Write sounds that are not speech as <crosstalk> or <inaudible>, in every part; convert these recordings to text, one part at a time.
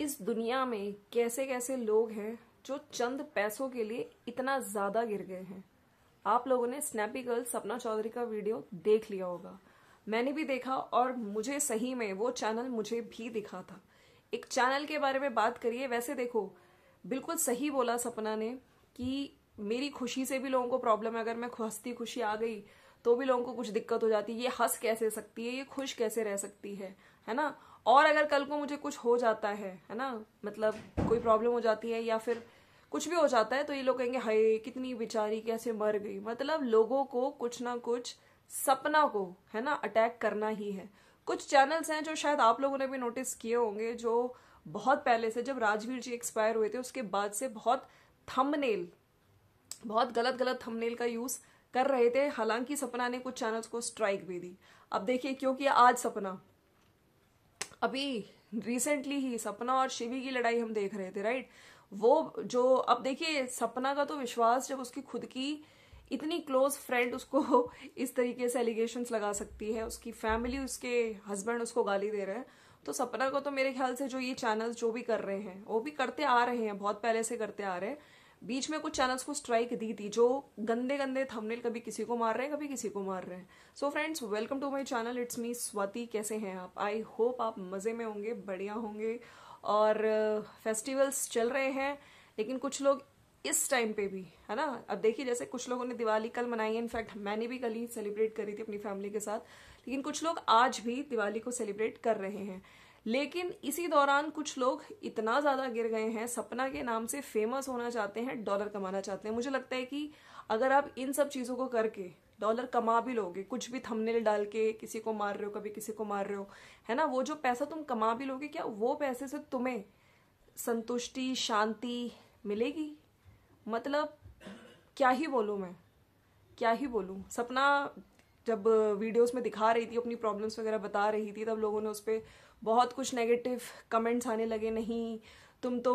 इस दुनिया में कैसे कैसे लोग हैं जो चंद पैसों के लिए इतना ज़्यादा गिर गए हैं आप लोगों ने स्नैपी गर्ल सपना चौधरी का वीडियो देख लिया होगा मैंने भी देखा और मुझे सही में वो चैनल मुझे भी दिखा था एक चैनल के बारे में बात करिए वैसे देखो बिल्कुल सही बोला सपना ने कि मेरी खुशी से भी लोगों को प्रॉब्लम है अगर मैं हंसती खुशी आ गई तो भी लोगों को कुछ दिक्कत हो जाती है ये हंस कैसे सकती है ये खुश कैसे रह सकती है है ना और अगर कल को मुझे कुछ हो जाता है है ना मतलब कोई प्रॉब्लम हो जाती है या फिर कुछ भी हो जाता है तो ये लोग कहेंगे हाय कितनी बेचारी कैसे मर गई मतलब लोगों को कुछ ना कुछ सपना को है ना अटैक करना ही है कुछ चैनल्स हैं जो शायद आप लोगों ने भी नोटिस किए होंगे जो बहुत पहले से जब राजवीर जी एक्सपायर हुए थे उसके बाद से बहुत थंबनेल बहुत गलत गलत थंबनेल का यूज़ कर रहे थे हालांकि सपना ने कुछ चैनल्स को स्ट्राइक भी दी अब देखिए क्योंकि आज सपना अभी रिसेंटली ही सपना और शिवी की लड़ाई हम देख रहे थे राइट वो जो अब देखिए सपना का तो विश्वास जब उसकी खुद की इतनी क्लोज फ्रेंड उसको <laughs> इस तरीके से एलिगेशन लगा सकती है उसकी फैमिली उसके हस्बैंड उसको गाली दे रहे हैं तो सपना को तो मेरे ख्याल से जो ये चैनल जो भी कर रहे हैं वो भी करते आ रहे हैं बहुत पहले से करते आ रहे हैं बीच में कुछ चैनल्स को स्ट्राइक दी थी जो गंदे गंदे थंबनेल कभी किसी को मार रहे हैं कभी किसी को मार रहे हैं so friends welcome to my channel it's me Swati कैसे हैं आप आई होप आप मज़े में होंगे बढ़िया होंगे और फेस्टिवल्स uh, चल रहे हैं लेकिन कुछ लोग इस टाइम पे भी है ना अब देखिए जैसे कुछ लोगों ने दिवाली कल मनाई है इनफैक्ट मैंने भी कल ही सेलिब्रेट करी थी अपनी फैमिली के साथ लेकिन कुछ लोग आज भी दिवाली को सेलिब्रेट कर रहे हैं लेकिन इसी दौरान कुछ लोग इतना ज़्यादा गिर गए हैं सपना के नाम से फेमस होना चाहते हैं डॉलर कमाना चाहते हैं मुझे लगता है कि अगर आप इन सब चीज़ों को करके डॉलर कमा भी लोगे कुछ भी थंबनेल डाल के किसी को मार रहे हो कभी किसी को मार रहे हो है ना वो जो पैसा तुम कमा भी लोगे क्या वो पैसे से तुम्हें संतुष्टि शांति मिलेगी मतलब क्या ही बोलूँ मैं क्या ही बोलूँ सपना जब वीडियोस में दिखा रही थी अपनी प्रॉब्लम्स वगैरह बता रही थी तब लोगों ने उस पर बहुत कुछ नेगेटिव कमेंट्स आने लगे नहीं तुम तो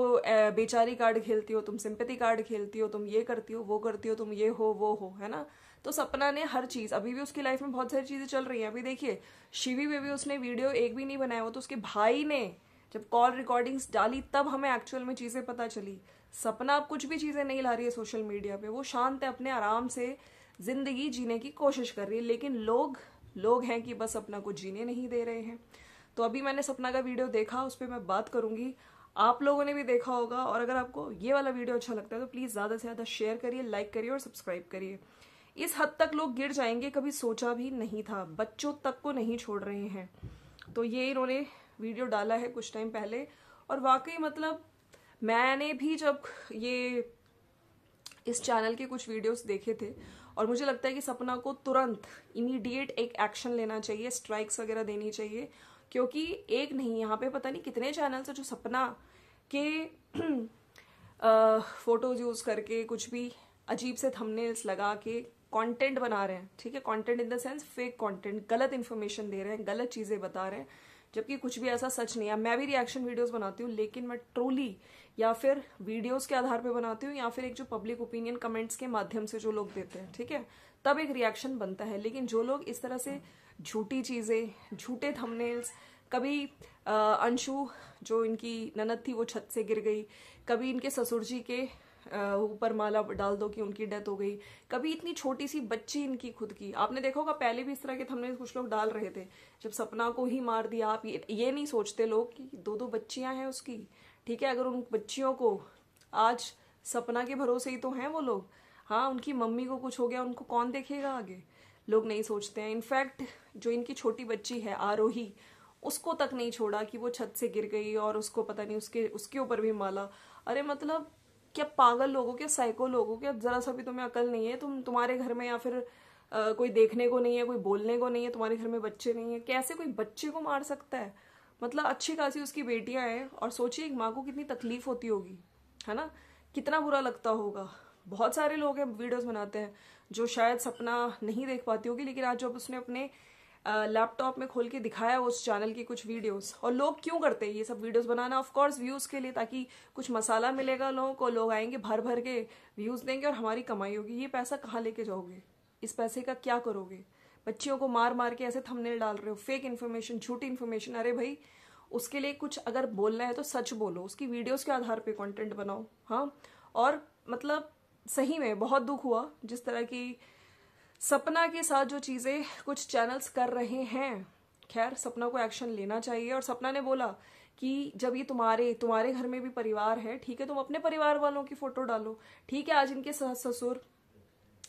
बेचारी कार्ड खेलती हो तुम सिंपति कार्ड खेलती हो तुम ये करती हो वो करती हो तुम ये हो वो हो है ना तो सपना ने हर चीज़ अभी भी उसकी लाइफ में बहुत सारी चीज़ें चल रही हैं अभी देखिए शिवी में भी उसने वीडियो एक भी नहीं बनाया वो तो उसके भाई ने जब कॉल रिकॉर्डिंग्स डाली तब हमें एक्चुअल में चीज़ें पता चली सपना अब कुछ भी चीज़ें नहीं ला रही है सोशल मीडिया पे वो शांत है अपने आराम से ज़िंदगी जीने की कोशिश कर रही है लेकिन लोग लोग हैं कि बस अपना कुछ जीने नहीं दे रहे हैं तो अभी मैंने सपना का वीडियो देखा उस पर मैं बात करूंगी आप लोगों ने भी देखा होगा और अगर आपको ये वाला वीडियो अच्छा लगता है तो प्लीज़ ज़्यादा से ज़्यादा शेयर करिए लाइक करिए और सब्सक्राइब करिए इस हद तक लोग गिर जाएंगे कभी सोचा भी नहीं था बच्चों तक को नहीं छोड़ रहे हैं तो ये इन्होंने वीडियो डाला है कुछ टाइम पहले और वाकई मतलब मैंने भी जब ये इस चैनल के कुछ वीडियोस देखे थे और मुझे लगता है कि सपना को तुरंत इमीडिएट एक एक्शन लेना चाहिए स्ट्राइक्स वगैरह देनी चाहिए क्योंकि एक नहीं यहाँ पे पता नहीं कितने चैनल्स है जो सपना के फोटोज <clears throat> यूज करके कुछ भी अजीब से थंबनेल्स लगा के कंटेंट बना रहे हैं ठीक है content in the sense fake content गलत इन्फॉर्मेशन दे रहे हैं गलत चीज़ें बता रहे हैं जबकि कुछ भी ऐसा सच नहीं है मैं भी रिएक्शन वीडियोस बनाती हूँ लेकिन मैं ट्रोली या फिर वीडियोस के आधार पे बनाती हूँ या फिर एक जो पब्लिक ओपिनियन कमेंट्स के माध्यम से जो लोग देते हैं ठीक है तब एक रिएक्शन बनता है लेकिन जो लोग इस तरह से झूठी चीज़ें झूठे थंबनेल्स कभी अंशु जो इनकी ननद थी वो छत से गिर गई कभी इनके ससुर जी के ऊपर माला डाल दो कि उनकी डेथ हो गई कभी इतनी छोटी सी बच्ची इनकी खुद की आपने देखा होगा पहले भी इस तरह के थमने कुछ लोग डाल रहे थे जब सपना को ही मार दिया आप ये, ये नहीं सोचते लोग कि दो दो बच्चियां हैं उसकी ठीक है अगर उन बच्चियों को आज सपना के भरोसे ही तो हैं वो लोग हाँ उनकी मम्मी को कुछ हो गया उनको कौन देखेगा आगे लोग नहीं सोचते हैं इनफैक्ट जो इनकी छोटी बच्ची है आरोही उसको तक नहीं छोड़ा कि वो छत से गिर गई और उसको पता नहीं उसके उसके ऊपर भी माला अरे मतलब क्या पागल लोगों के साइको लोगों के जरा सा भी तुम्हें अकल नहीं है तुम तुम्हारे घर में या फिर आ, कोई देखने को नहीं है कोई बोलने को नहीं है तुम्हारे घर में बच्चे नहीं है कैसे कोई बच्चे को मार सकता है मतलब अच्छी खासी उसकी बेटियां हैं और सोचिए एक माँ को कितनी तकलीफ होती होगी है ना कितना बुरा लगता होगा बहुत सारे लोग हैं वीडियोस बनाते हैं जो शायद सपना नहीं देख पाती होगी लेकिन आज जब उसने अपने लैपटॉप में खोल के दिखाया उस चैनल की कुछ वीडियोस और लोग क्यों करते हैं ये सब वीडियोस बनाना ऑफ कोर्स व्यूज़ के लिए ताकि कुछ मसाला मिलेगा लोगों को लोग आएंगे भर भर के व्यूज़ देंगे और हमारी कमाई होगी ये पैसा कहाँ लेके जाओगे इस पैसे का क्या करोगे बच्चियों को मार मार के ऐसे थमनेल डाल रहे हो फेक इन्फॉर्मेशन झूठी इन्फॉर्मेशन अरे भाई उसके लिए कुछ अगर बोलना है तो सच बोलो उसकी वीडियोस के आधार पे कंटेंट बनाओ हाँ और मतलब सही में बहुत दुख हुआ जिस तरह की सपना के साथ जो चीज़ें कुछ चैनल्स कर रहे हैं खैर सपना को एक्शन लेना चाहिए और सपना ने बोला कि जब ये तुम्हारे तुम्हारे घर में भी परिवार है ठीक है तुम अपने परिवार वालों की फोटो डालो ठीक है आज इनके ससुर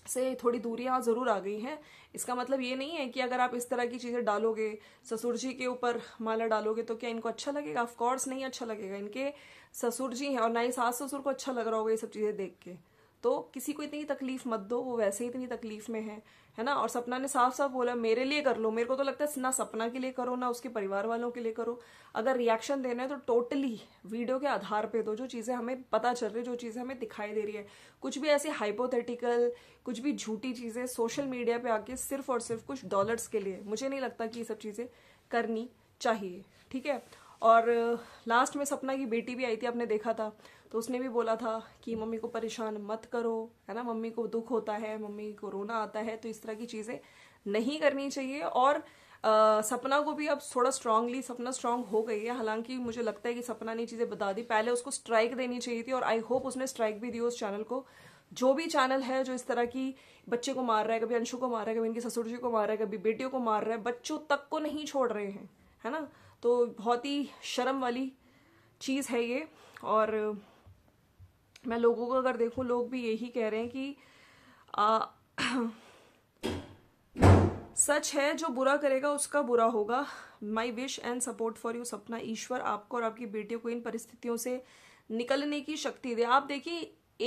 से थोड़ी दूरियां जरूर आ गई हैं इसका मतलब ये नहीं है कि अगर आप इस तरह की चीज़ें डालोगे ससुर जी के ऊपर माला डालोगे तो क्या इनको अच्छा लगेगा ऑफकोर्स नहीं अच्छा लगेगा इनके ससुर जी हैं और ना ही सास ससुर को अच्छा लग रहा होगा ये सब चीज़ें देख के तो किसी को इतनी तकलीफ मत दो वो वैसे ही इतनी तकलीफ में है है ना और सपना ने साफ साफ बोला मेरे लिए कर लो मेरे को तो लगता है ना सपना के लिए करो ना उसके परिवार वालों के लिए करो अगर रिएक्शन देना है तो टोटली वीडियो के आधार पे दो जो चीज़ें हमें पता चल रही है जो चीज़ें हमें दिखाई दे रही है कुछ भी ऐसे हाइपोथेटिकल कुछ भी झूठी चीज़ें सोशल मीडिया पे आके सिर्फ और सिर्फ कुछ डॉलर्स के लिए मुझे नहीं लगता कि ये सब चीज़ें करनी चाहिए ठीक है और लास्ट में सपना की बेटी भी आई थी आपने देखा था तो उसने भी बोला था कि मम्मी को परेशान मत करो है ना मम्मी को दुख होता है मम्मी को रोना आता है तो इस तरह की चीज़ें नहीं करनी चाहिए और आ, सपना को भी अब थोड़ा स्ट्रांगली सपना स्ट्रांग हो गई है हालांकि मुझे लगता है कि सपना ने चीज़ें बता दी पहले उसको स्ट्राइक देनी चाहिए थी और आई होप उसने स्ट्राइक भी दी उस चैनल को जो भी चैनल है जो इस तरह की बच्चे को मार रहा है कभी अंशु को मार रहा है कभी इनकी ससुर जी को मार रहा है कभी बेटियों को मार रहा है बच्चों तक को नहीं छोड़ रहे हैं है ना तो बहुत ही शर्म वाली चीज़ है ये और मैं लोगों को अगर देखूं लोग भी यही कह रहे हैं कि आ, सच है जो बुरा करेगा उसका बुरा होगा my wish and support for you Sapna ईश्वर आपको और आपकी बेटियों को इन परिस्थितियों से निकलने की शक्ति दे आप देखिए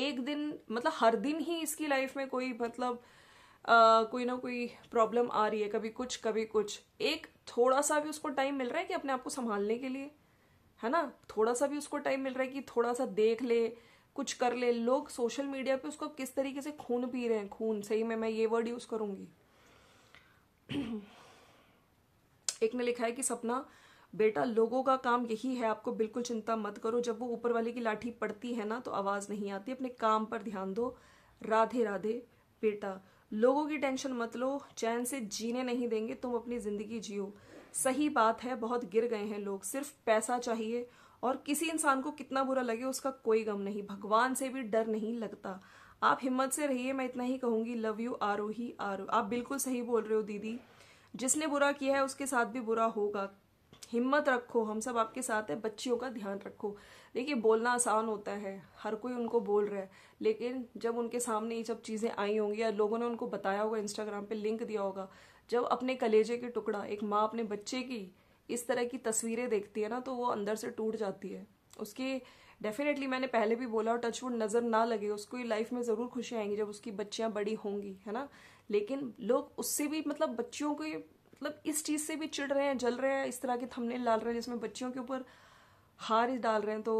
एक दिन मतलब हर दिन ही इसकी लाइफ में कोई मतलब कोई ना कोई प्रॉब्लम आ रही है कभी कुछ कभी कुछ एक थोड़ा सा भी उसको टाइम मिल रहा है कि अपने आप को संभालने के लिए है ना थोड़ा सा भी उसको टाइम मिल रहा है कि थोड़ा सा देख ले कुछ कर ले लोग सोशल मीडिया पे उसको किस तरीके से खून पी रहे हैं खून सही में मैं ये वर्ड यूज करूंगी एक ने लिखा है कि सपना बेटा लोगों का काम यही है आपको बिल्कुल चिंता मत करो जब वो ऊपर वाले की लाठी पड़ती है ना तो आवाज नहीं आती अपने काम पर ध्यान दो राधे राधे बेटा लोगों की टेंशन मत लो चैन से जीने नहीं देंगे तुम अपनी ज़िंदगी जियो सही बात है बहुत गिर गए हैं लोग सिर्फ पैसा चाहिए और किसी इंसान को कितना बुरा लगे उसका कोई गम नहीं भगवान से भी डर नहीं लगता आप हिम्मत से रहिए मैं इतना ही कहूंगी लव यू आरोही ही आरो आप बिल्कुल सही बोल रहे हो दीदी जिसने बुरा किया है उसके साथ भी बुरा होगा हिम्मत रखो हम सब आपके साथ हैं बच्चियों का ध्यान रखो देखिए बोलना आसान होता है हर कोई उनको बोल रहा है लेकिन जब उनके सामने ये सब चीज़ें आई होंगी या लोगों ने उनको बताया होगा इंस्टाग्राम पे लिंक दिया होगा जब अपने कलेजे के टुकड़ा एक माँ अपने बच्चे की इस तरह की तस्वीरें देखती है ना तो वो अंदर से टूट जाती है उसकी डेफिनेटली मैंने पहले भी बोला और टचवुड नज़र ना लगे उसको लाइफ में ज़रूर खुशी आएंगी जब उसकी बच्चियाँ बड़ी होंगी है ना लेकिन लोग उससे भी मतलब बच्चियों के मतलब इस चीज़ से भी चिढ़ रहे हैं जल रहे हैं इस तरह के थमने डाल रहे हैं जिसमें बच्चियों के ऊपर हार डाल रहे हैं तो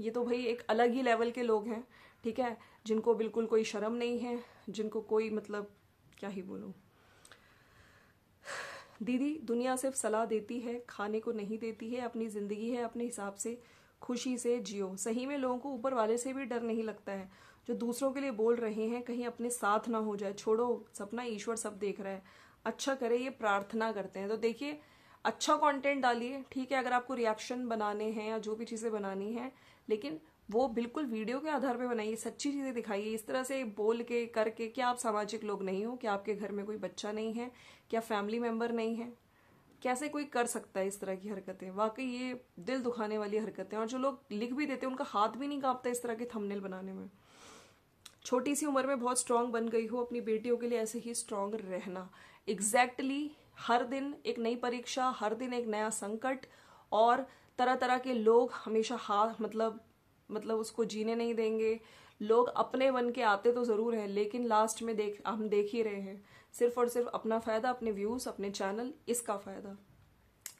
ये तो भाई एक अलग ही लेवल के लोग हैं ठीक है जिनको बिल्कुल कोई शर्म नहीं है जिनको कोई मतलब क्या ही बोलूं दीदी दुनिया सिर्फ सलाह देती है खाने को नहीं देती है अपनी ज़िंदगी है अपने हिसाब से खुशी से जियो सही में लोगों को ऊपर वाले से भी डर नहीं लगता है जो दूसरों के लिए बोल रहे हैं कहीं अपने साथ ना हो जाए छोड़ो सपना ईश्वर सब देख रहा है अच्छा करे ये प्रार्थना करते हैं तो देखिए अच्छा कंटेंट डालिए ठीक है अगर आपको रिएक्शन बनाने हैं या जो भी चीज़ें बनानी हैं लेकिन वो बिल्कुल वीडियो के आधार पे बनाइए सच्ची चीज़ें दिखाइए इस तरह से बोल के करके क्या आप सामाजिक लोग नहीं हो क्या आपके घर में कोई बच्चा नहीं है क्या फैमिली मेंबर नहीं है कैसे कोई कर सकता है इस तरह की हरकतें वाकई ये दिल दुखाने वाली हरकतें और जो लोग लिख भी देते हैं उनका हाथ भी नहीं कांपता इस तरह के थंबनेल बनाने में छोटी सी उम्र में बहुत स्ट्रांग बन गई हो अपनी बेटियों के लिए ऐसे ही स्ट्रांग रहना एग्जैक्टली exactly हर दिन एक नई परीक्षा हर दिन एक नया संकट और तरह तरह के लोग हमेशा हाथ मतलब मतलब उसको जीने नहीं देंगे लोग अपने बन के आते तो ज़रूर हैं लेकिन लास्ट में देख हम देख ही रहे हैं सिर्फ और सिर्फ अपना फ़ायदा अपने व्यूज़ अपने चैनल इसका फ़ायदा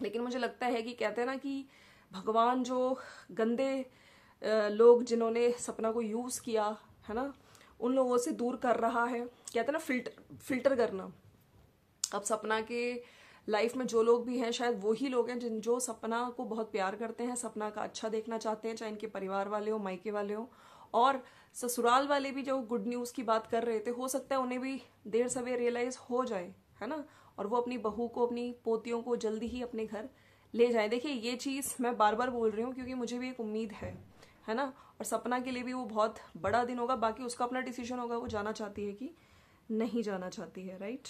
लेकिन मुझे लगता है कि कहते हैं ना कि भगवान जो गंदे लोग जिन्होंने सपना को यूज़ किया है ना उन लोगों से दूर कर रहा है कहते हैं ना फिल्टर फिल्टर करना अब सपना के लाइफ में जो लोग भी हैं शायद वो ही लोग हैं जिन जो सपना को बहुत प्यार करते हैं सपना का अच्छा देखना चाहते हैं चाहे इनके परिवार वाले हो मायके वाले हो और ससुराल वाले भी जो गुड न्यूज़ की बात कर रहे थे हो सकता है उन्हें भी देर सवेर रियलाइज हो जाए है ना और वो अपनी बहू को अपनी पोतियों को जल्दी ही अपने घर ले जाए देखिए ये चीज़ मैं बार बार बोल रही हूँ क्योंकि मुझे भी एक उम्मीद है है ना और सपना के लिए भी वो बहुत बड़ा दिन होगा बाकी उसका अपना डिसीजन होगा वो जाना चाहती है कि नहीं जाना चाहती है राइट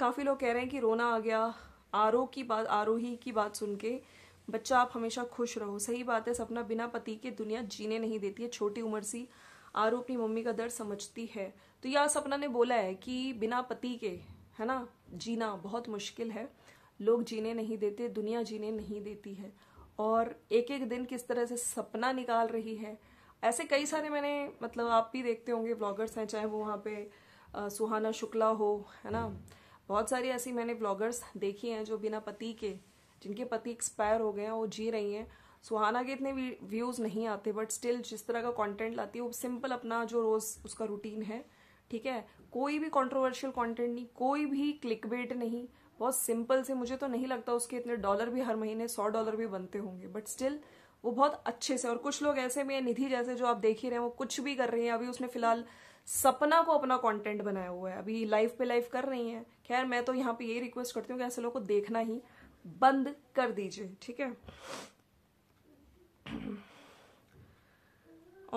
काफ़ी लोग कह रहे हैं कि रोना आ गया आरो की बात आरोही की बात सुन के बच्चा आप हमेशा खुश रहो सही बात है सपना बिना पति के दुनिया जीने नहीं देती है छोटी उम्र सी आरो अपनी मम्मी का दर्द समझती है तो यह सपना ने बोला है कि बिना पति के है ना जीना बहुत मुश्किल है लोग जीने नहीं देते दुनिया जीने नहीं देती है और एक एक दिन किस तरह से सपना निकाल रही है ऐसे कई सारे मैंने मतलब आप भी देखते होंगे ब्लॉगर्स हैं चाहे वो वहाँ पे आ, सुहाना शुक्ला हो है ना बहुत सारी ऐसी मैंने ब्लॉगर्स देखी हैं जो बिना पति के जिनके पति एक्सपायर हो गए हैं वो जी रही हैं सुहाना के इतने व्यूज़ नहीं आते बट स्टिल जिस तरह का कॉन्टेंट लाती है वो सिंपल अपना जो रोज़ उसका रूटीन है ठीक है कोई भी कॉन्ट्रोवर्शियल कॉन्टेंट नहीं कोई भी क्लिक नहीं बहुत सिंपल से मुझे तो नहीं लगता उसके इतने डॉलर भी हर महीने सौ डॉलर भी बनते होंगे बट स्टिल वो बहुत अच्छे से और कुछ लोग ऐसे भी हैं निधि जैसे जो आप देख ही रहे हैं वो कुछ भी कर रही हैं अभी उसने फिलहाल सपना को अपना कंटेंट बनाया हुआ है अभी लाइव पे लाइव कर रही हैं खैर मैं तो यहाँ पे यही रिक्वेस्ट करती हूँ कि ऐसे लोग को देखना ही बंद कर दीजिए ठीक है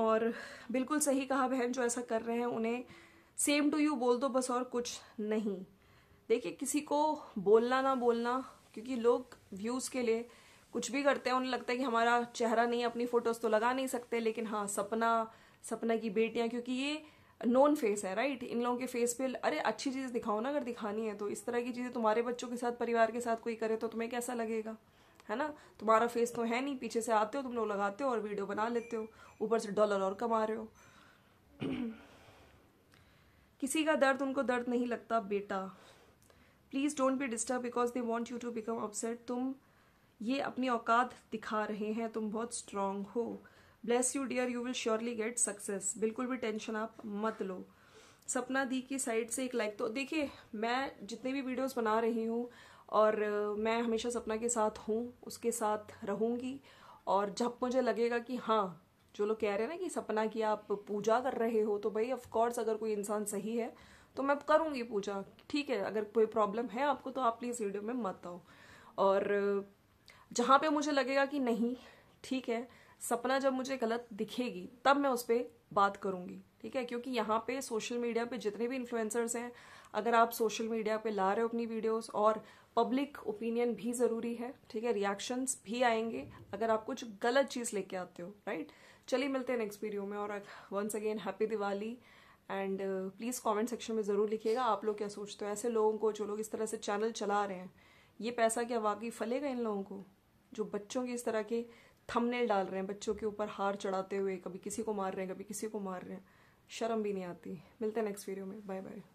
और बिल्कुल सही कहा बहन जो ऐसा कर रहे हैं उन्हें सेम टू यू बोल दो बस और कुछ नहीं देखिए किसी को बोलना ना बोलना क्योंकि लोग व्यूज़ के लिए कुछ भी करते हैं उन्हें लगता है कि हमारा चेहरा नहीं अपनी फोटोज तो लगा नहीं सकते लेकिन हाँ सपना सपना की बेटियां क्योंकि ये नॉन फेस है राइट इन लोगों के फेस पे अरे अच्छी चीज़ दिखाओ ना अगर दिखानी है तो इस तरह की चीज़ें तुम्हारे बच्चों के साथ परिवार के साथ कोई करे तो तुम्हें कैसा लगेगा है ना तुम्हारा फेस तो है नहीं पीछे से आते हो तुम लोग लगाते हो और वीडियो बना लेते हो ऊपर से डॉलर और कमा रहे हो <clears throat> किसी का दर्द उनको दर्द नहीं लगता बेटा please don't be disturb because they want you to become upset तुम ये अपनी औकात दिखा रहे हैं तुम बहुत स्ट्रांग हो bless you dear you will surely get success बिल्कुल भी टेंशन आप मत लो सपना दी की साइड से एक लाइक तो देखिए मैं जितने भी वीडियोस बना रही हूँ और मैं हमेशा सपना के साथ हूँ उसके साथ रहूँगी और जब मुझे लगेगा कि हाँ जो लोग कह रहे हैं ना कि सपना की आप पूजा कर रहे हो तो भाई ऑफकोर्स अगर कोई इंसान सही है तो मैं करूँगी पूजा ठीक है अगर कोई प्रॉब्लम है आपको तो आप प्लीज़ वीडियो में मत आओ और जहाँ पे मुझे लगेगा कि नहीं ठीक है सपना जब मुझे गलत दिखेगी तब मैं उस पर बात करूँगी ठीक है क्योंकि यहाँ पे सोशल मीडिया पे जितने भी इन्फ्लुएंसर्स हैं अगर आप सोशल मीडिया पे ला रहे हो अपनी वीडियोस और पब्लिक ओपिनियन भी ज़रूरी है ठीक है रिएक्शंस भी आएंगे अगर आप कुछ गलत चीज़ लेके आते हो राइट चलिए मिलते हैं नेक्स्ट वीडियो में और once again happy Diwali and please comment section में ज़रूर लिखिएगा आप लोग क्या सोचते हो ऐसे लोगों को जो लोग इस तरह से चैनल चला रहे हैं ये पैसा क्या वाकई फलेगा इन लोगों को जो बच्चों के इस तरह के थमनेल डाल रहे हैं बच्चों के ऊपर हार चढ़ाते हुए कभी किसी को मार रहे हैं कभी किसी को मार रहे हैं शर्म भी नहीं आती मिलते हैं नेक्स्ट वीडियो में बाय बाय